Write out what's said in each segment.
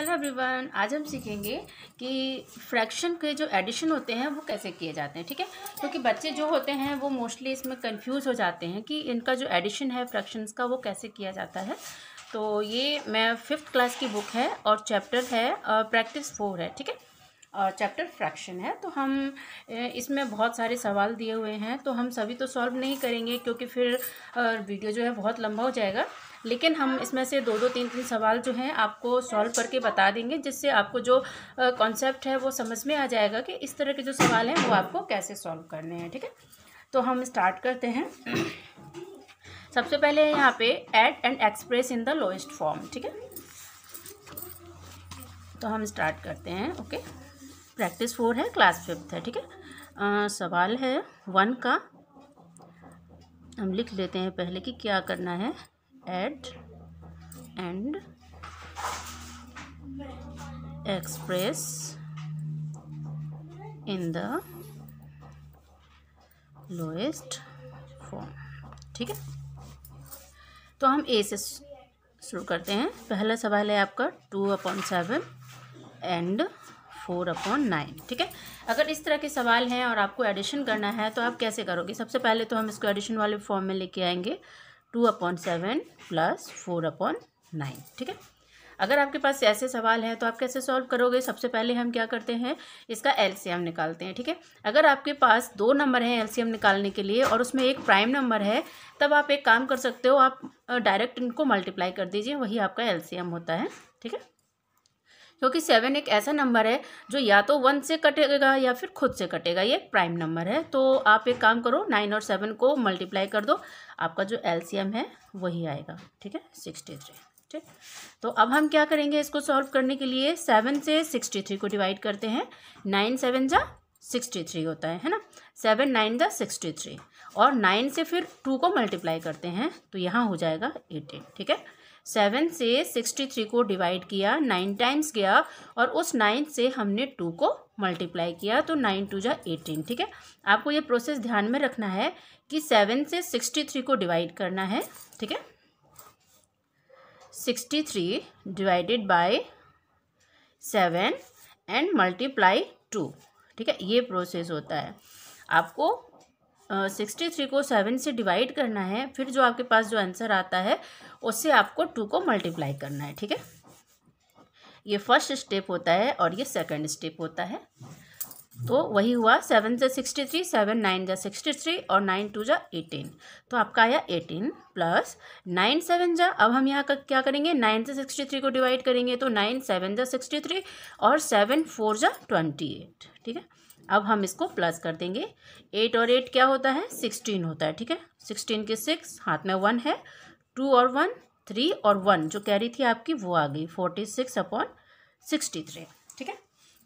hello everyone आज हम सीखेंगे कि फ्रैक्शन के जो एडिशन होते हैं वो कैसे किए जाते हैं ठीक है क्योंकि तो बच्चे जो होते हैं वो मोस्टली इसमें कंफ्यूज हो जाते हैं कि इनका जो एडिशन है फ्रैक्शंस का वो कैसे किया जाता है तो ये मैं फिफ्थ क्लास की बुक है और चैप्टर है प्रैक्टिस फोर है ठीक है और चैप्टर फ्रैक्शन है तो हम इसमें बहुत सारे सवाल दिए हुए हैं तो हम सभी तो सॉल्व नहीं करेंगे क्योंकि फिर वीडियो जो है बहुत लंबा हो जाएगा लेकिन हम इसमें से दो दो तीन तीन सवाल जो हैं आपको सॉल्व करके बता देंगे जिससे आपको जो कॉन्सेप्ट है वो समझ में आ जाएगा कि इस तरह के जो सवाल हैं वो आपको कैसे सॉल्व करने हैं ठीक है तो हम स्टार्ट करते हैं सबसे पहले यहाँ पे add and express in the lowest form ठीक है तो हम स्टार्ट करते हैं ओके प्रैक्टिस फोर है क्लास फिफ्थ है ठीक है सवाल है वन का हम लिख लेते हैं पहले कि क्या करना है add and express in the lowest form ठीक है तो हम ए से शुरू करते हैं पहला सवाल है आपका two upon seven and four upon nine ठीक है अगर इस तरह के सवाल हैं और आपको एडिशन करना है तो आप कैसे करोगे सबसे पहले तो हम इसको एडिशन वाले फॉर्म में लेके आएंगे two upon seven plus four upon nine ठीक है अगर आपके पास ऐसे सवाल हैं तो आप कैसे सॉल्व करोगे सबसे पहले हम क्या करते हैं इसका एलसीएम निकालते हैं ठीक है अगर आपके पास दो नंबर हैं एलसीएम निकालने के लिए और उसमें एक प्राइम नंबर है तब आप एक काम कर सकते हो आप डायरेक्ट इनको मल्टीप्लाई कर दीजिए वही आपका एलसीएम होता है ठीक है क्योंकि सेवन एक ऐसा नंबर है जो या तो वन से कटेगा या फिर खुद से कटेगा ये प्राइम नंबर है तो आप एक काम करो नाइन और सेवन को मल्टीप्लाई कर दो आपका जो एलसीएम है वही आएगा ठीक है सिक्सटी थ्री ठीक तो अब हम क्या करेंगे इसको सॉल्व करने के लिए सेवन से सिक्सटी थ्री को डिवाइड करते हैं नाइन सेवन जा सिक्सटी थ्री होता है है ना सेवन नाइन जा सिक्सटी थ्री और नाइन से फिर टू को मल्टीप्लाई करते हैं तो यहाँ हो जाएगा एटीन ठीक है सेवन से सिक्सटी थ्री को डिवाइड किया नाइन टाइम्स गया और उस नाइन से हमने टू को मल्टीप्लाई किया तो नाइन टू जा एटीन ठीक है आपको ये प्रोसेस ध्यान में रखना है कि सेवन से सिक्सटी थ्री को डिवाइड करना है ठीक है sixty three divided by seven and multiply two ठीक है ये प्रोसेस होता है आपको सिक्सटी थ्री को सेवन से डिवाइड करना है फिर जो आपके पास जो आंसर आता है उससे आपको टू को मल्टीप्लाई करना है ठीक है ये फर्स्ट स्टेप होता है और ये सेकंड स्टेप होता है तो वही हुआ सेवन जा सिक्सटी थ्री सेवन नाइन जा सिक्सटी थ्री और नाइन टू जा एटीन तो आपका आया एटीन प्लस नाइन सेवन जा अब हम यहाँ का क्या करेंगे नाइन से सिक्सटी थ्री को डिवाइड करेंगे तो नाइन सेवन जा सिक्सटी थ्री और सेवन फोर जा ट्वेंटी एट ठीक है अब हम इसको प्लस कर देंगे एट और एट क्या होता है सिक्सटीन होता है ठीक है सिक्सटीन के सिक्स हाथ में वन है टू और वन थ्री और वन जो कैरी थी आपकी वो आ गई forty six upon sixty three ठीक है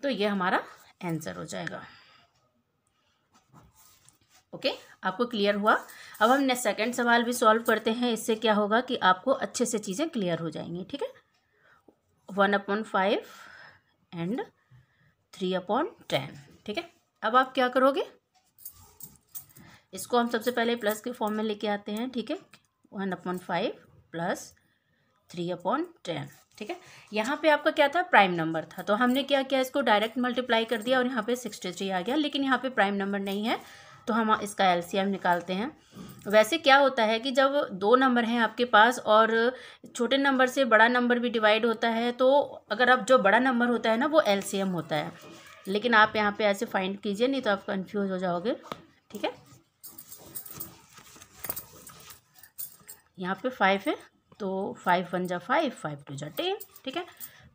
तो ये हमारा आंसर हो जाएगा ओके okay, आपको क्लियर हुआ अब हम ने सेकेंड सवाल भी सॉल्व करते हैं इससे क्या होगा कि आपको अच्छे से चीज़ें क्लियर हो जाएंगी ठीक है one upon five and three upon ten ठीक है अब आप क्या करोगे इसको हम सबसे पहले प्लस के फॉर्म में लेके आते हैं ठीक है one upon five plus three upon ten ठीक है यहाँ पे आपका क्या था प्राइम नंबर था तो हमने क्या किया इसको डायरेक्ट मल्टीप्लाई कर दिया और यहाँ पे सिक्सटी थ्री आ गया लेकिन यहाँ पे प्राइम नंबर नहीं है तो हम इसका एलसीएम निकालते हैं वैसे क्या होता है कि जब दो नंबर हैं आपके पास और छोटे नंबर से बड़ा नंबर भी डिवाइड होता है तो अगर आप जो बड़ा नंबर होता है ना वो एम होता है लेकिन आप यहाँ पे ऐसे फाइंड कीजिए नहीं तो आप कंफ्यूज हो जाओगे ठीक है यहाँ पे फाइव है तो फाइव वन जा फाइव फाइव टू जा टेन ठीक है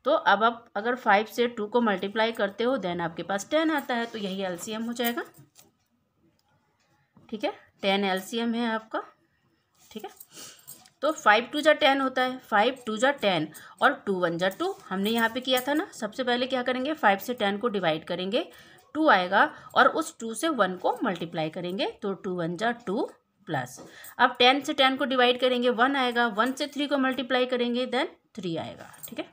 तो अब आप अगर फाइव से टू को मल्टीप्लाई करते हो देन आपके पास टेन आता है तो यही एल हो जाएगा ठीक है टेन एल है आपका ठीक है तो फाइव टू जा टेन होता है फाइव टू जा टेन और टू वन जा टू हमने यहाँ पे किया था ना सबसे पहले क्या करेंगे फाइव से टेन को डिवाइड करेंगे टू आएगा और उस टू से वन को मल्टीप्लाई करेंगे तो टू वन जा टू प्लस अब टेन से टेन को डिवाइड करेंगे वन आएगा वन से थ्री को मल्टीप्लाई करेंगे देन थ्री आएगा ठीक है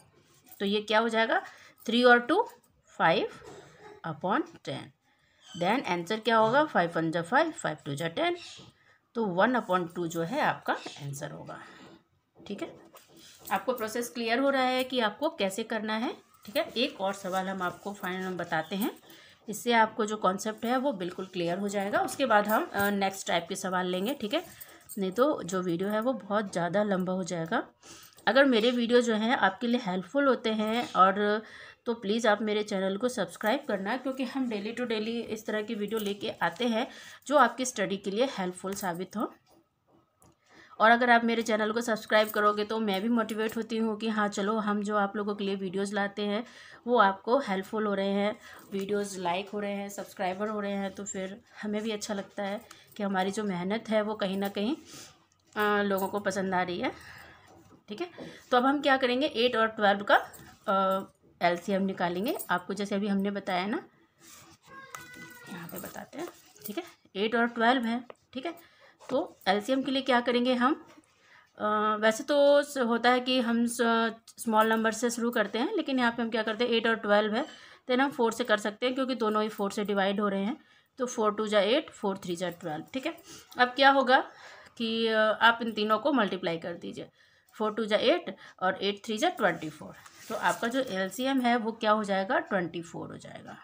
तो ये क्या हो जाएगा थ्री और two five upon ten then answer क्या होगा फाइव वन जा फाइव फाइव टू जा टेन तो वन अपॉन टू जो है आपका आंसर होगा ठीक है आपको प्रोसेस क्लियर हो रहा है कि आपको कैसे करना है ठीक है एक और सवाल हम आपको फाइनल बताते हैं इससे आपको जो कॉन्सेप्ट है वो बिल्कुल क्लियर हो जाएगा उसके बाद हम नेक्स्ट टाइप के सवाल लेंगे ठीक है नहीं तो जो वीडियो है वो बहुत ज़्यादा लंबा हो जाएगा अगर मेरे वीडियो जो हैं आपके लिए हेल्पफुल होते हैं और तो प्लीज़ आप मेरे चैनल को सब्सक्राइब करना क्योंकि हम डेली टू डेली इस तरह की वीडियो लेके आते हैं जो आपकी स्टडी के लिए हेल्पफुल साबित हो और अगर आप मेरे चैनल को सब्सक्राइब करोगे तो मैं भी मोटिवेट होती हूँ कि हाँ चलो हम जो आप लोगों के लिए वीडियोस लाते हैं वो आपको हेल्पफुल हो रहे हैं वीडियोस लाइक हो रहे हैं सब्सक्राइबर हो रहे हैं तो फिर हमें भी अच्छा लगता है कि हमारी जो मेहनत है वो कहीं ना कहीं आ, लोगों को पसंद आ रही है ठीक है तो अब हम क्या करेंगे एट और ट्वेल्व का एल सी एम निकालेंगे आपको जैसे अभी हमने बताया ना यहाँ पे बताते हैं ठीक है एट और ट्वेल्व है ठीक है तो एल सी एम के लिए क्या करेंगे हम आ, वैसे तो होता है कि हम स्मॉल नंबर से शुरू करते हैं लेकिन यहाँ पे हम क्या करते हैं एट और ट्वेल्व है देन तो हम फोर से कर सकते हैं क्योंकि दोनों ही फोर से डिवाइड हो रहे हैं तो फोर टू जा एट फोर थ्री जा ट्वेल्व ठीक है अब क्या होगा कि आप इन तीनों को मल्टीप्लाई कर दीजिए फोर टू जै एट और एट थ्री जै ट्वेंटी फोर तो आपका जो एल है वो क्या हो जाएगा ट्वेंटी फोर हो जाएगा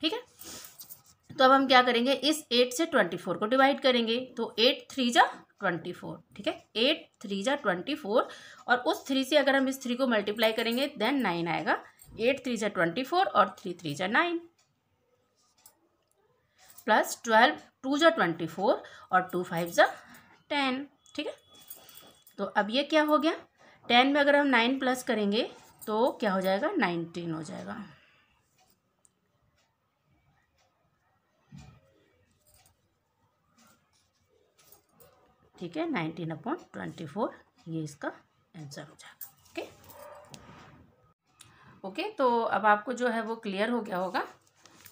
ठीक है तो अब हम क्या करेंगे इस एट से ट्वेंटी फोर को डिवाइड करेंगे तो एट थ्री ज़ा ट्वेंटी फोर ठीक है एट थ्री ज़ा ट्वेंटी फोर और उस थ्री से अगर हम इस थ्री को मल्टीप्लाई करेंगे देन नाइन आएगा एट थ्री ज़ा ट्वेंटी फोर और थ्री थ्री ज़ा नाइन प्लस ट्वेल्व टू ज़ा ट्वेंटी फोर और टू फाइव ज़ा टेन ठीक है तो अब ये क्या हो गया टेन में अगर हम नाइन प्लस करेंगे तो क्या हो जाएगा नाइनटीन हो जाएगा ठीक है नाइनटीन अपॉन ट्वेंटी फोर ये इसका आंसर हो जाएगा ओके ओके तो अब आपको जो है वो क्लियर हो गया होगा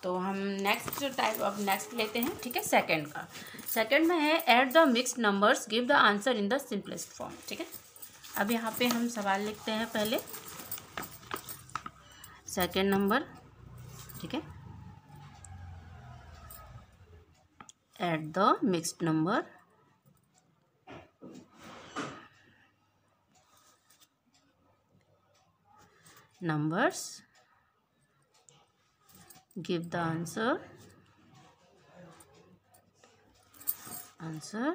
तो हम नेक्स्ट टाइप अब नेक्स्ट लेते हैं ठीक है सेकंड का सेकंड में है add the mix numbers give the answer in the simplest form ठीक है अब यहाँ पे हम सवाल लिखते हैं पहले सेकंड नंबर ठीक है add the mixed number numbers give the answer answer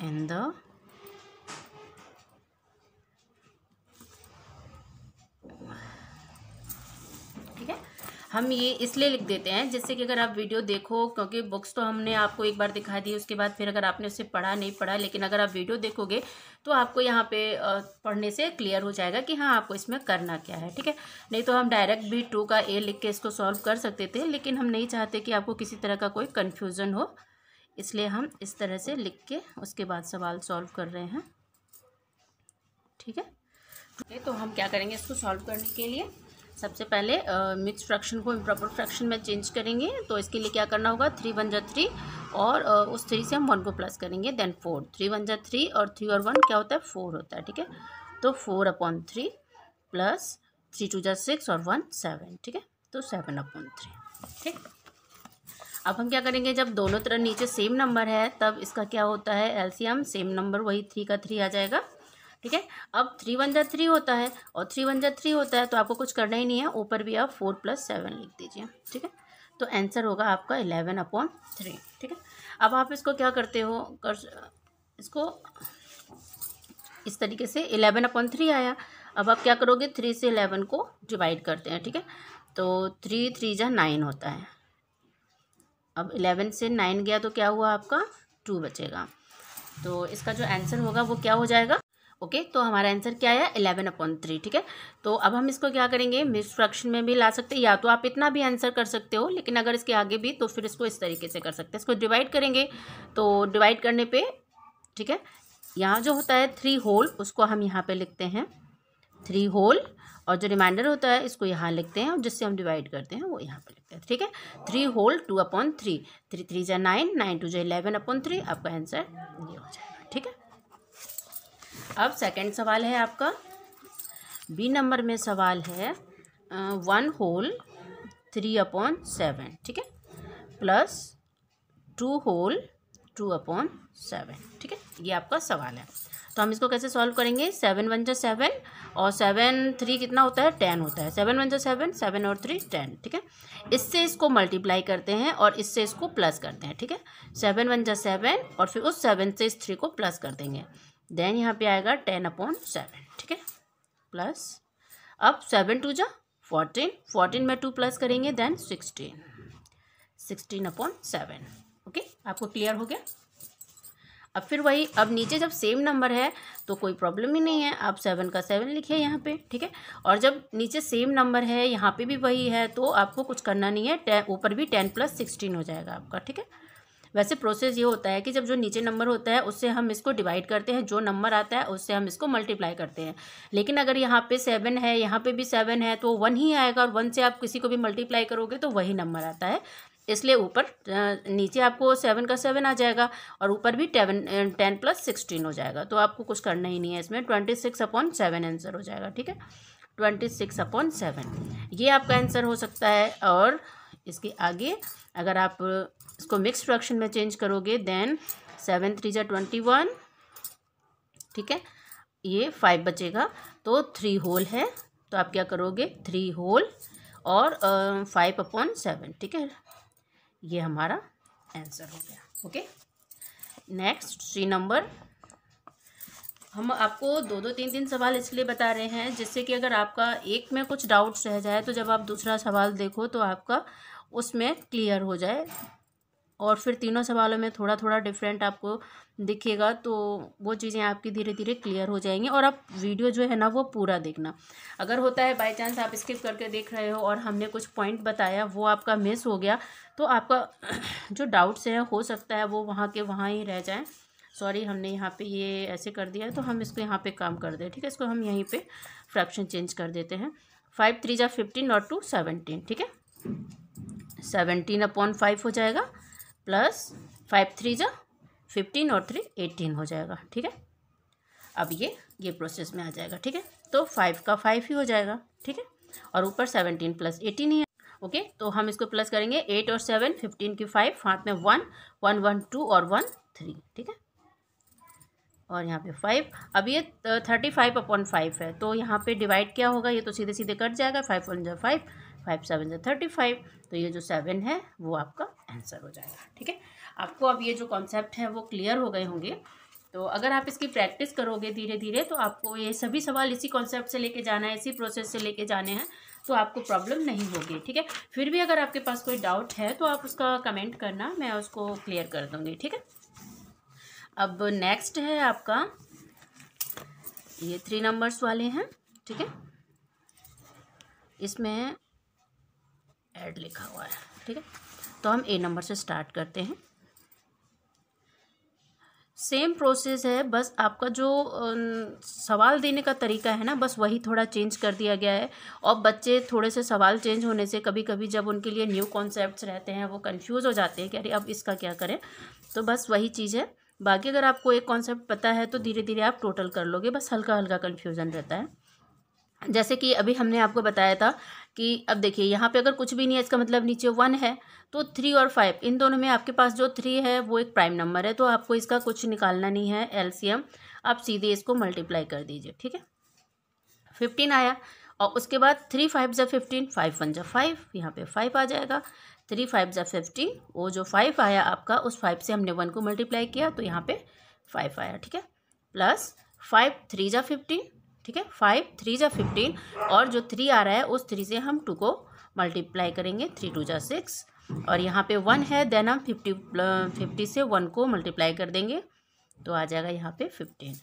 in the हम ये इसलिए लिख देते हैं जिससे कि अगर आप वीडियो देखो क्योंकि बुक्स तो हमने आपको एक बार दिखा दी उसके बाद फिर अगर आपने उसे पढ़ा नहीं पढ़ा लेकिन अगर आप वीडियो देखोगे तो आपको यहाँ पे पढ़ने से क्लियर हो जाएगा कि हाँ आपको इसमें करना क्या है ठीक है नहीं तो हम डायरेक्ट भी टू का ए लिख के इसको सॉल्व कर सकते थे लेकिन हम नहीं चाहते कि आपको किसी तरह का कोई कन्फ्यूज़न हो इसलिए हम इस तरह से लिख के उसके बाद सवाल सॉल्व कर रहे हैं ठीक है तो हम क्या करेंगे इसको सॉल्व करने के लिए सबसे पहले मिक्स फ्रैक्शन को इम्प्रॉपर फ्रैक्शन में चेंज करेंगे तो इसके लिए क्या करना होगा थ्री वन जा थ्री और uh, उस थ्री से हम वन को प्लस करेंगे देन फोर थ्री वन जा थ्री और थ्री और वन क्या होता है फोर होता है ठीक है तो four upon three plus three two जा सिक्स और वन सेवन ठीक है तो सेवन अपॉन थ्री ठीक अब हम क्या करेंगे जब दोनों तरफ नीचे सेम नंबर है तब इसका क्या होता है एलसीएम सेम नंबर वही थ्री का थ्री आ जाएगा ठीक है अब थ्री वन जै थ्री होता है और थ्री वन जै थ्री होता है तो आपको कुछ करना ही नहीं है ऊपर भी आप फोर प्लस सेवन लिख दीजिए ठीक है तो आंसर होगा आपका इलेवन अपॉन थ्री ठीक है अब आप इसको क्या करते हो कर इसको इस तरीके से इलेवन अपॉन थ्री आया अब आप क्या करोगे थ्री से इलेवन को डिवाइड करते हैं ठीक है तो थ्री थ्री जहाँ नाइन होता है अब इलेवन से नाइन गया तो क्या हुआ आपका टू बचेगा तो इसका जो आंसर होगा वो क्या हो जाएगा ओके तो हमारा आंसर क्या है इलेवन अपॉन थ्री ठीक है तो अब हम इसको क्या करेंगे मिक्स फ्रैक्शन में भी ला सकते हैं या तो आप इतना भी आंसर कर सकते हो लेकिन अगर इसके आगे भी तो फिर इसको इस तरीके से कर सकते हैं इसको डिवाइड करेंगे तो डिवाइड करने पर ठीक है यहाँ जो होता है थ्री होल उसको हम यहाँ पर लिखते हैं थ्री होल और जो रिमाइंडर होता है इसको यहाँ लिखते हैं और जिससे हम डिवाइड करते हैं वो यहाँ पर लिखते हैं ठीक है three whole two upon three three three जै नाइन नाइन टू जो इलेवन अपॉन थ्री आपका आंसर ये हो जाएगा अब सेकंड सवाल है आपका बी नंबर में सवाल है one whole three upon seven ठीक है plus two whole two upon seven ठीक है ये आपका सवाल है तो हम इसको कैसे सॉल्व करेंगे सेवन वन जो सेवन और सेवन थ्री कितना होता है टेन होता है सेवन वन जो सेवन सेवन और थ्री टेन ठीक है इससे इसको मल्टीप्लाई करते हैं और इससे इसको प्लस करते हैं ठीक है सेवन वन जो सेवन और फिर उस सेवन से इस थ्री को प्लस कर देंगे देन यहाँ पे आएगा टेन अपॉन सेवन ठीक है प्लस अब सेवन टू जा फोर्टीन फोर्टीन में टू प्लस करेंगे then sixteen sixteen upon seven okay आपको क्लियर हो गया अब फिर वही अब नीचे जब सेम नंबर है तो कोई प्रॉब्लम ही नहीं है आप सेवन का सेवन लिखिए यहाँ पे ठीक है और जब नीचे सेम नंबर है यहाँ पे भी वही है तो आपको कुछ करना नहीं है ऊपर भी टेन प्लस सिक्सटीन हो जाएगा आपका ठीक है वैसे प्रोसेस ये होता है कि जब जो नीचे नंबर होता है उससे हम इसको डिवाइड करते हैं जो नंबर आता है उससे हम इसको मल्टीप्लाई करते हैं लेकिन अगर यहाँ पे सेवन है यहाँ पे भी सेवन है तो वन ही आएगा और वन से आप किसी को भी मल्टीप्लाई करोगे तो वही नंबर आता है इसलिए ऊपर नीचे आपको सेवन का सेवन आ जाएगा और ऊपर भी टेवन टेन प्लस सिक्सटीन हो जाएगा तो आपको कुछ करना ही नहीं है इसमें twenty six upon seven answer हो जाएगा ठीक है ट्वेंटी सिक्स अपॉन सेवन ये आपका आंसर हो सकता है और इसके आगे अगर आप इसको मिक्स फ्रैक्शन में चेंज करोगे देन सेवन थ्री जै ट्वेंटी वन ठीक है ये फाइव बचेगा तो थ्री होल है तो आप क्या करोगे थ्री होल और फाइव अपॉन सेवन ठीक है ये हमारा आंसर हो गया ओके नेक्स्ट सी नंबर हम आपको दो दो तीन तीन सवाल इसलिए बता रहे हैं जिससे कि अगर आपका एक में कुछ डाउट्स रह जाए तो जब आप दूसरा सवाल देखो तो आपका उसमें क्लियर हो जाए और फिर तीनों सवालों में थोड़ा थोड़ा डिफरेंट आपको दिखेगा तो वो चीज़ें आपकी धीरे धीरे क्लियर हो जाएंगी और आप वीडियो जो है ना वो पूरा देखना अगर होता है बाय चांस आप स्किप करके देख रहे हो और हमने कुछ पॉइंट बताया वो आपका मिस हो गया तो आपका जो डाउट्स हैं हो सकता है वो वहाँ के वहाँ ही रह जाएँ सॉरी हमने यहाँ पे ये ऐसे कर दिया है तो हम इसको यहाँ पे काम कर दें ठीक है इसको हम यहीं पे फ्रैक्शन चेंज कर देते हैं फाइव थ्री जा फिफ्टीन और टू सेवनटीन ठीक है सेवनटीन अपॉन फाइव हो जाएगा प्लस फाइव थ्री जो फिफ्टीन और थ्री एटीन हो जाएगा ठीक है अब ये ये प्रोसेस में आ जाएगा ठीक है तो फाइव का फाइव ही हो जाएगा ठीक है और ऊपर सेवनटीन प्लस एटीन ही है ओके तो हम इसको प्लस करेंगे एट और सेवन फिफ्टीन की फाइव हाथ में वन वन वन टू और वन थ्री ठीक है और यहाँ पे फाइव अब ये थर्टी फाइव अपॉन फाइव है तो यहाँ पे डिवाइड क्या होगा ये तो सीधे सीधे कट जाएगा फाइव वन जो फाइव फाइव सेवन से थर्टी फाइव तो ये जो सेवन है वो आपका आंसर हो जाएगा ठीक है आपको अब ये जो कॉन्सेप्ट है वो क्लियर हो गए होंगे तो अगर आप इसकी प्रैक्टिस करोगे धीरे धीरे तो आपको ये सभी सवाल इसी कॉन्सेप्ट से लेके जाना है इसी प्रोसेस से लेके जाने हैं तो आपको प्रॉब्लम नहीं होगी ठीक है फिर भी अगर आपके पास कोई डाउट है तो आप उसका कमेंट करना मैं उसको क्लियर कर दूँगी ठीक है अब नेक्स्ट है आपका ये थ्री नंबर्स वाले हैं ठीक है इसमें ऐड लिखा हुआ है ठीक है तो हम ए नंबर से स्टार्ट करते हैं सेम प्रोसेस है बस आपका जो सवाल देने का तरीका है ना बस वही थोड़ा चेंज कर दिया गया है और बच्चे थोड़े से सवाल चेंज होने से कभी कभी जब उनके लिए न्यू कॉन्सेप्ट्स रहते हैं वो कंफ्यूज हो जाते हैं कि अरे अब इसका क्या करें तो बस वही चीज़ है बाकी अगर आपको एक कॉन्सेप्ट पता है तो धीरे धीरे आप टोटल कर लोगे बस हल्का हल्का कन्फ्यूज़न रहता है जैसे कि अभी हमने आपको बताया था कि अब देखिए यहाँ पे अगर कुछ भी नहीं है इसका मतलब नीचे वन है तो थ्री और फाइव इन दोनों में आपके पास जो थ्री है वो एक प्राइम नंबर है तो आपको इसका कुछ निकालना नहीं है एलसीएम आप सीधे इसको मल्टीप्लाई कर दीजिए ठीक है फिफ्टीन आया और उसके बाद थ्री फाइव ज़ा फिफ्टीन फाइव वन ज़ा फाइव यहाँ पे फाइव आ जाएगा थ्री फाइव जब फिफ्टीन वो जो फाइव आया आपका उस फाइव से हमने वन को मल्टीप्लाई किया तो यहाँ पे फाइव आया ठीक है प्लस फाइव थ्री जब फिफ्टीन ठीक है फाइव थ्री जा फिफ्टीन और जो थ्री आ रहा है उस थ्री से हम टू को मल्टीप्लाई करेंगे थ्री टू जा सिक्स और यहाँ पे वन है देन हम फिफ्टी फिफ्टी से वन को मल्टीप्लाई कर देंगे तो आ जाएगा यहाँ पे फिफ्टीन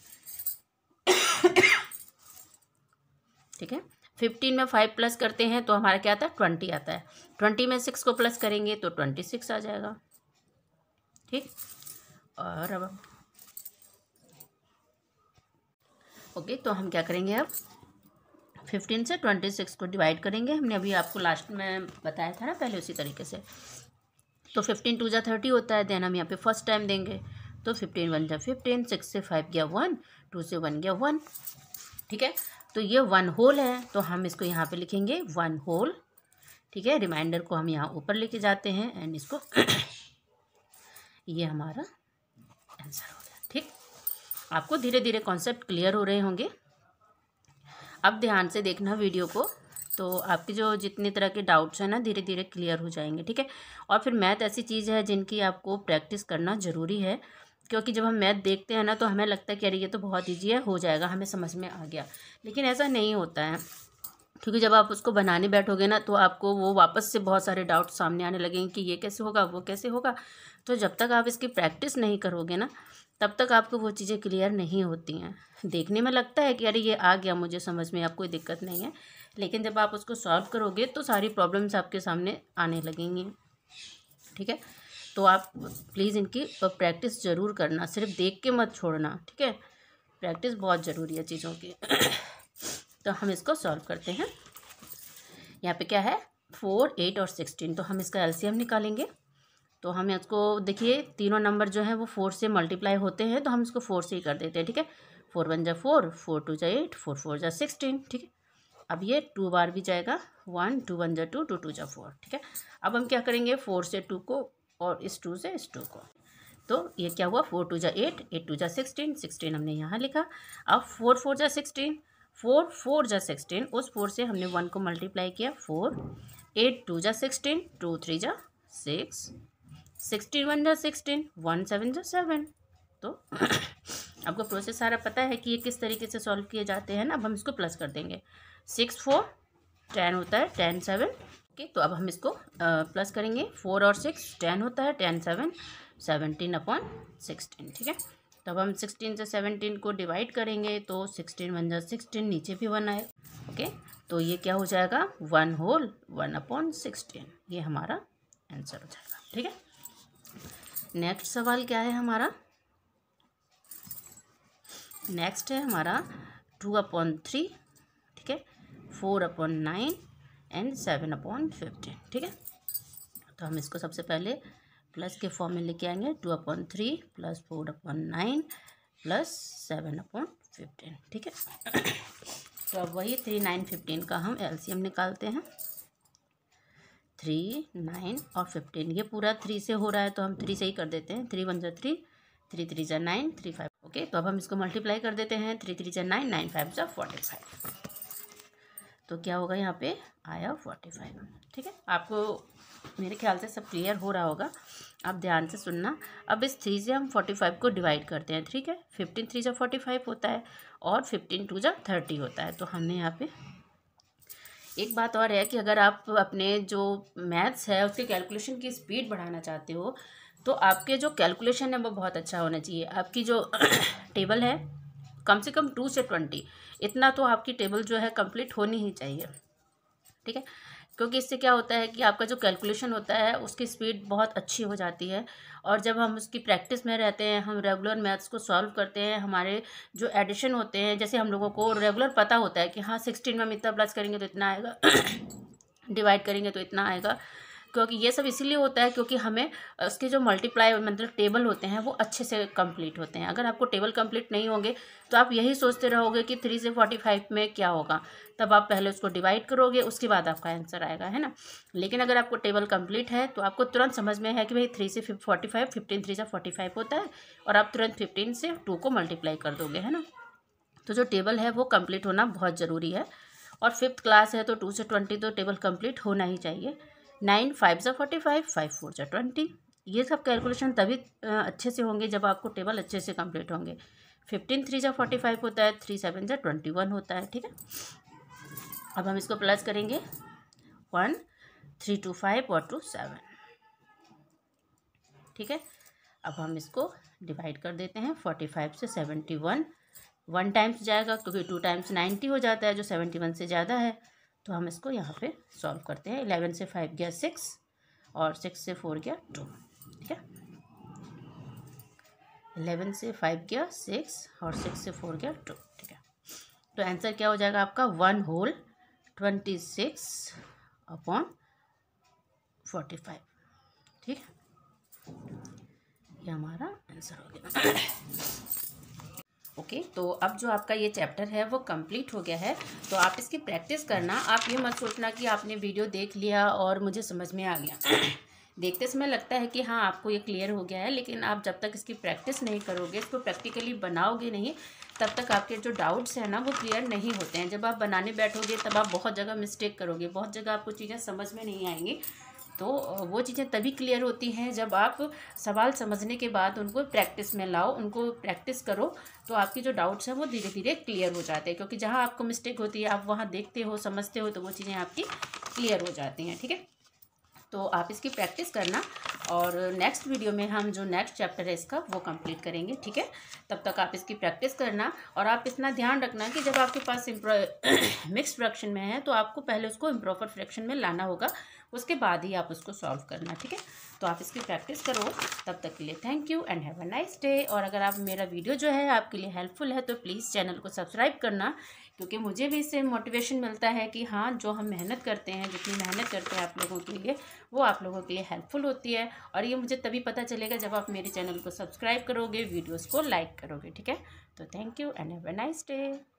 ठीक है फिफ्टीन में फाइव प्लस करते हैं तो हमारा क्या आता है ट्वेंटी आता है ट्वेंटी में सिक्स को प्लस करेंगे तो ट्वेंटी सिक्स आ जाएगा ठीक और अब हम ओके तो हम क्या करेंगे अब फिफ्टीन से ट्वेंटी सिक्स को डिवाइड करेंगे हमने अभी आपको लास्ट में बताया था ना पहले उसी तरीके से तो फिफ्टीन टू जै थर्टी होता है देन हम यहाँ पे फर्स्ट टाइम देंगे तो फिफ्टीन वन जै फिफ्टीन सिक्स से फाइव गया वन टू से वन गया वन ठीक है तो ये वन होल है तो हम इसको यहाँ पे लिखेंगे वन होल ठीक है रिमाइंडर को हम यहाँ ऊपर लेके जाते हैं एंड इसको ये हमारा आंसर होगा आपको धीरे धीरे कॉन्सेप्ट क्लियर हो रहे होंगे अब ध्यान से देखना वीडियो को तो आपके जो जितने तरह के डाउट्स हैं ना धीरे धीरे क्लियर हो जाएंगे ठीक है और फिर मैथ ऐसी चीज़ है जिनकी आपको प्रैक्टिस करना ज़रूरी है क्योंकि जब हम मैथ देखते हैं ना तो हमें लगता है कि अरे ये तो बहुत ईजी है हो जाएगा हमें समझ में आ गया लेकिन ऐसा नहीं होता है क्योंकि जब आप उसको बनाने बैठोगे ना तो आपको वो वापस से बहुत सारे डाउट सामने आने लगेंगे कि ये कैसे होगा वो कैसे होगा तो जब तक आप इसकी प्रैक्टिस नहीं करोगे ना तब तक आपको वो चीज़ें क्लियर नहीं होती हैं देखने में लगता है कि अरे ये आ गया मुझे समझ में अब कोई दिक्कत नहीं है लेकिन जब आप उसको सॉल्व करोगे तो सारी प्रॉब्लम्स आपके सामने आने लगेंगी ठीक है तो आप प्लीज़ इनकी प्रैक्टिस ज़रूर करना सिर्फ देख के मत छोड़ना ठीक है प्रैक्टिस बहुत ज़रूरी है चीज़ों की तो हम इसको सॉल्व करते हैं यहाँ पे क्या है फोर एट और सिक्सटीन तो हम इसका एलसीएम निकालेंगे तो हम इसको देखिए तीनों नंबर जो है वो फोर से मल्टीप्लाई होते हैं तो हम इसको फोर से ही कर देते हैं ठीक है फोर वन जा फोर फोर टू जा एट फोर फोर जा सिक्सटीन ठीक है अब ये टू बार भी जाएगा वन टू वन जा टू टू टू जा फोर ठीक है अब हम क्या करेंगे फोर से टू को और इस टू से इस टू को तो ये क्या हुआ फोर टू जा एट एट टू जा सिक्सटीन सिक्सटीन हमने यहाँ लिखा अब फोर फोर जा सिक्सटीन फोर फोर जा सिक्सटीन उस फोर से हमने वन को मल्टीप्लाई किया फोर एट टू जा सिक्सटीन टू थ्री जा सिक्स सिक्सटीन वन जो सिक्सटीन वन सेवन जो सेवन तो आपको प्रोसेस सारा पता है कि ये किस तरीके से सॉल्व किए जाते हैं ना अब हम इसको प्लस कर देंगे सिक्स फोर टेन होता है टेन सेवन ओके तो अब हम इसको प्लस करेंगे फोर और सिक्स टेन होता है ten seven seventeen upon sixteen ठीक है तो अब हम सिक्सटीन से सेवनटीन को डिवाइड करेंगे तो सिक्सटीन वन जो सिक्सटीन नीचे भी वन आए ओके तो ये क्या हो जाएगा one whole one upon sixteen ये हमारा आंसर हो जाएगा ठीक है नेक्स्ट सवाल क्या है हमारा नेक्स्ट है हमारा टू अपॉन थ्री ठीक है four upon nine and seven upon fifteen ठीक है तो हम इसको सबसे पहले प्लस के फॉर्म में लेके आएंगे two upon three plus four upon nine plus seven upon fifteen ठीक है तो अब वही थ्री नाइन फिफ्टीन का हम एलसीएम निकालते हैं थ्री नाइन और फिफ्टीन ये पूरा थ्री से हो रहा है तो हम थ्री से ही कर देते हैं थ्री वन जो थ्री थ्री थ्री जै नाइन थ्री फाइव ओके तो अब हम इसको मल्टीप्लाई कर देते हैं थ्री थ्री जै नाइन नाइन फाइव जो फोर्टी फाइव तो क्या होगा यहाँ पे आया फोर्टी फाइव ठीक है आपको मेरे ख्याल से सब क्लियर हो रहा होगा आप ध्यान से सुनना अब इस थ्री से हम फोर्टी फाइव को डिवाइड करते हैं ठीक है फिफ्टीन थ्री जो फोर्टी फाइव होता है और फिफ्टीन टू जो थर्टी होता है तो हमने यहाँ पे एक बात और है कि अगर आप अपने जो मैथ्स है उसके कैलकुलेशन की स्पीड बढ़ाना चाहते हो तो आपके जो कैलकुलेशन है वो बहुत अच्छा होना चाहिए आपकी जो टेबल है कम से कम टू से ट्वेंटी इतना तो आपकी टेबल जो है कंप्लीट होनी ही चाहिए ठीक है क्योंकि इससे क्या होता है कि आपका जो कैलकुलेशन होता है उसकी स्पीड बहुत अच्छी हो जाती है और जब हम उसकी प्रैक्टिस में रहते हैं हम रेगुलर मैथ्स को सॉल्व करते हैं हमारे जो एडिशन होते हैं जैसे हम लोगों को रेगुलर पता होता है कि हाँ सिक्सटीन में हम इतना प्लस करेंगे तो इतना आएगा डिवाइड करेंगे तो इतना आएगा क्योंकि ये सब इसीलिए होता है क्योंकि हमें उसके जो मल्टीप्लाई मतलब टेबल होते हैं वो अच्छे से कंप्लीट होते हैं अगर आपको टेबल कंप्लीट नहीं होंगे तो आप यही सोचते रहोगे कि थ्री से फोर्टी फाइव में क्या होगा तब आप पहले उसको डिवाइड करोगे उसके बाद आपका आंसर आएगा है ना लेकिन अगर आपको टेबल कंप्लीट है तो आपको तुरंत समझ में है कि भाई थ्री से फोर्टी फाइव फिफ्टीन थ्री से फोर्टी फाइव होता है और आप तुरंत फिफ्टीन से टू को मल्टीप्लाई कर दोगे है ना तो जो टेबल है वो कम्प्लीट होना बहुत ज़रूरी है और फिफ्थ क्लास है तो टू से ट्वेंटी तो टेबल कम्प्लीट होना ही चाहिए नाइन फाइव ज़ा फोर्टी फाइव फाइव फोर ज़ा ट्वेंटी ये सब कैलकुलेशन तभी अच्छे से होंगे जब आपको टेबल अच्छे से कंप्लीट होंगे फिफ्टीन थ्री ज़ा फोर्टी फाइव होता है थ्री सेवन ज़ा ट्वेंटी वन होता है ठीक है अब हम इसको प्लस करेंगे वन थ्री टू फाइव और टू सेवन ठीक है अब हम इसको डिवाइड कर देते हैं फोर्टी फाइव से सेवेंटी वन वन टाइम्स जाएगा क्योंकि टू टाइम्स नाइन्टी हो जाता है जो सेवेंटी वन से ज़्यादा है तो हम इसको यहाँ पे सॉल्व करते हैं इलेवन से फाइव गया सिक्स और सिक्स से फोर गया टू ठीक है इलेवन से फाइव गया सिक्स और सिक्स से फोर गया टू ठीक है तो आंसर क्या हो जाएगा आपका one whole twenty six upon forty five ठीक है ये हमारा आंसर हो गया ओके तो अब जो आपका ये चैप्टर है वो कंप्लीट हो गया है तो आप इसकी प्रैक्टिस करना आप ये मत सोचना कि आपने वीडियो देख लिया और मुझे समझ में आ गया देखते समय लगता है कि हाँ आपको ये क्लियर हो गया है लेकिन आप जब तक इसकी प्रैक्टिस नहीं करोगे इसको प्रैक्टिकली बनाओगे नहीं तब तक आपके जो डाउट्स हैं ना वो क्लियर नहीं होते हैं जब आप बनाने बैठोगे तब आप बहुत जगह मिस्टेक करोगे बहुत जगह आपको चीज़ें समझ में नहीं आएंगी तो वो चीज़ें तभी क्लियर होती हैं जब आप सवाल समझने के बाद उनको प्रैक्टिस में लाओ उनको प्रैक्टिस करो तो आपके जो डाउट्स हैं वो धीरे धीरे क्लियर हो जाते हैं क्योंकि जहाँ आपको मिस्टेक होती है आप वहाँ देखते हो समझते हो तो वो चीज़ें आपकी क्लियर हो जाती हैं ठीक है तो आप इसकी प्रैक्टिस करना और नेक्स्ट वीडियो में हम जो नेक्स्ट चैप्टर है इसका वो कंप्लीट करेंगे ठीक है तब तक आप इसकी प्रैक्टिस करना और आप इतना ध्यान रखना कि जब आपके पास मिक्स फ्रैक्शन में है तो आपको पहले उसको इम्प्रॉपर फ्रैक्शन में लाना होगा उसके बाद ही आप उसको सॉल्व करना ठीक है तो आप इसकी प्रैक्टिस करो तब तक के लिए thank you and have a nice day और अगर आप मेरा वीडियो जो है आपके लिए हेल्पफुल है तो प्लीज़ चैनल को सब्सक्राइब करना क्योंकि मुझे भी इससे मोटिवेशन मिलता है कि हाँ जो हम मेहनत करते हैं जितनी मेहनत करते हैं आप लोगों के लिए वो आप लोगों के लिए हेल्पफुल होती है और ये मुझे तभी पता चलेगा जब आप मेरे चैनल को सब्सक्राइब करोगे वीडियोज़ को लाइक करोगे ठीक है तो thank you and have a nice day